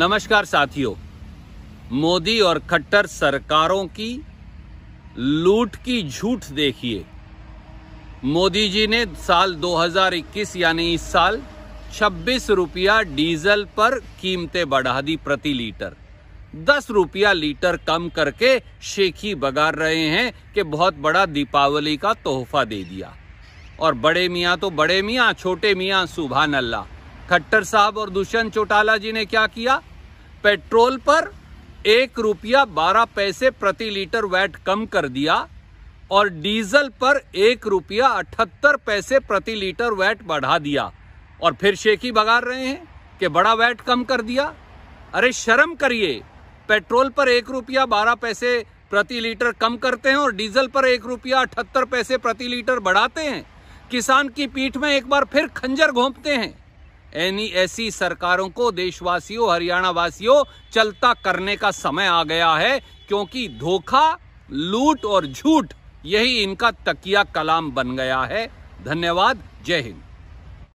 नमस्कार साथियों मोदी और खट्टर सरकारों की लूट की झूठ देखिए मोदी जी ने साल 2021 यानी इस साल छब्बीस रुपया डीजल पर कीमतें बढ़ा दी प्रति लीटर दस रुपया लीटर कम करके शेखी बगार रहे हैं कि बहुत बड़ा दीपावली का तोहफा दे दिया और बड़े मियाँ तो बड़े मियाँ छोटे मियाँ सुबह नल्ला खट्टर साहब और दुष्यंत चौटाला जी ने क्या किया पेट्रोल पर एक रुपया बारह पैसे प्रति लीटर वैट कम कर दिया और डीजल पर एक रुपया अठहत्तर पैसे प्रति लीटर वैट बढ़ा दिया और फिर शेखी बगाड़ रहे हैं कि बड़ा वैट कम कर दिया अरे शर्म करिए पेट्रोल पर एक रुपया बारह पैसे प्रति लीटर कम करते हैं और डीजल पर एक रुपया अठहत्तर पैसे प्रति लीटर बढ़ाते हैं किसान की पीठ में एक बार फिर खंजर घोंपते हैं यानी ऐसी सरकारों को देशवासियों हरियाणा वासियों चलता करने का समय आ गया है क्योंकि धोखा लूट और झूठ यही इनका तकिया कलाम बन गया है धन्यवाद जय हिंद